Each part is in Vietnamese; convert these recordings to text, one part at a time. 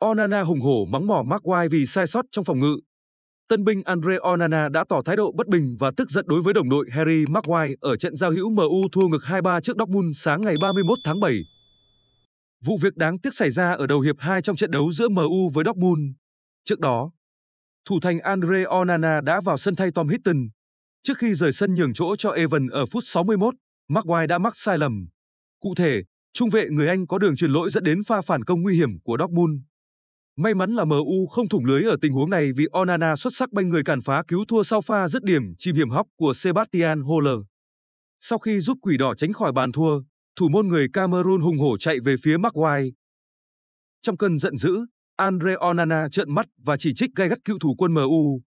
Onana hùng hổ mắng mỏ Maguire vì sai sót trong phòng ngự. Tân binh Andre Onana đã tỏ thái độ bất bình và tức giận đối với đồng đội Harry Maguire ở trận giao hữu MU thua ngược 2-3 trước Dortmund sáng ngày 31 tháng 7. Vụ việc đáng tiếc xảy ra ở đầu hiệp 2 trong trận đấu giữa MU với Dortmund. Trước đó, thủ thành Andre Onana đã vào sân thay Tom Hinton. Trước khi rời sân nhường chỗ cho Evan ở phút 61, Maguire đã mắc sai lầm. Cụ thể, trung vệ người Anh có đường truyền lỗi dẫn đến pha phản công nguy hiểm của Dortmund. May mắn là MU không thủng lưới ở tình huống này vì Onana xuất sắc banh người cản phá cứu thua sau pha dứt điểm chìm hiểm hóc của Sebastian Haller. Sau khi giúp quỷ đỏ tránh khỏi bàn thua, thủ môn người Cameroon hùng hổ chạy về phía Maguire. Trong cơn giận dữ, Andre Onana trợn mắt và chỉ trích gay gắt cựu thủ quân MU.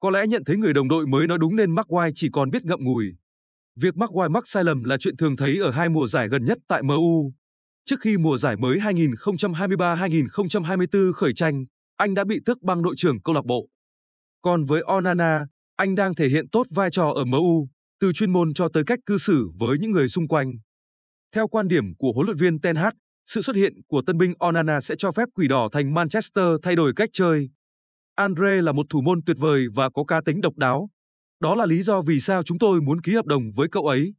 Có lẽ nhận thấy người đồng đội mới nói đúng nên Maguire chỉ còn biết ngậm ngùi. Việc Maguire mắc sai lầm là chuyện thường thấy ở hai mùa giải gần nhất tại MU. Trước khi mùa giải mới 2023-2024 khởi tranh, anh đã bị tước băng đội trưởng câu lạc bộ. Còn với Onana, anh đang thể hiện tốt vai trò ở MU, từ chuyên môn cho tới cách cư xử với những người xung quanh. Theo quan điểm của huấn luyện viên Ten Hag, sự xuất hiện của tân binh Onana sẽ cho phép quỷ đỏ thành Manchester thay đổi cách chơi. Andre là một thủ môn tuyệt vời và có cá tính độc đáo. Đó là lý do vì sao chúng tôi muốn ký hợp đồng với cậu ấy.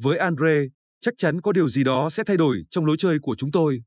Với Andre, chắc chắn có điều gì đó sẽ thay đổi trong lối chơi của chúng tôi.